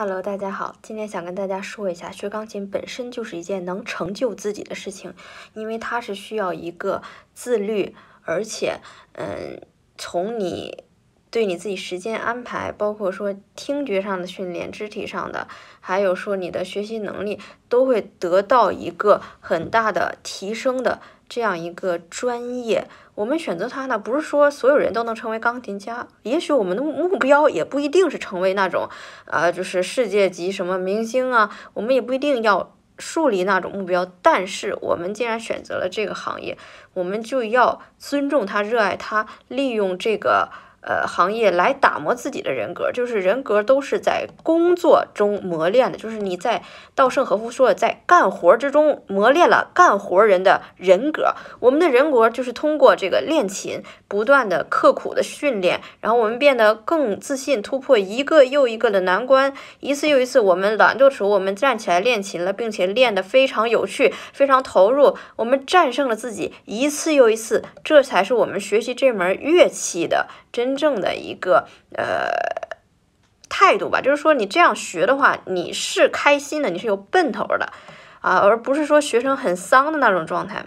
Hello，大家好，今天想跟大家说一下，学钢琴本身就是一件能成就自己的事情，因为它是需要一个自律，而且，嗯，从你对你自己时间安排，包括说听觉上的训练、肢体上的，还有说你的学习能力，都会得到一个很大的提升的。这样一个专业，我们选择它呢，不是说所有人都能成为钢琴家。也许我们的目标也不一定是成为那种，呃，就是世界级什么明星啊，我们也不一定要树立那种目标。但是我们既然选择了这个行业，我们就要尊重它、热爱它，利用这个。呃，行业来打磨自己的人格，就是人格都是在工作中磨练的。就是你在稻盛和夫说的，在干活之中磨练了干活人的人格。我们的人格就是通过这个练琴，不断的刻苦的训练，然后我们变得更自信，突破一个又一个的难关，一次又一次我们懒惰的时候，我们站起来练琴了，并且练得非常有趣，非常投入，我们战胜了自己一次又一次，这才是我们学习这门乐器的真。真正的一个呃态度吧，就是说你这样学的话，你是开心的，你是有奔头的啊，而不是说学成很丧的那种状态。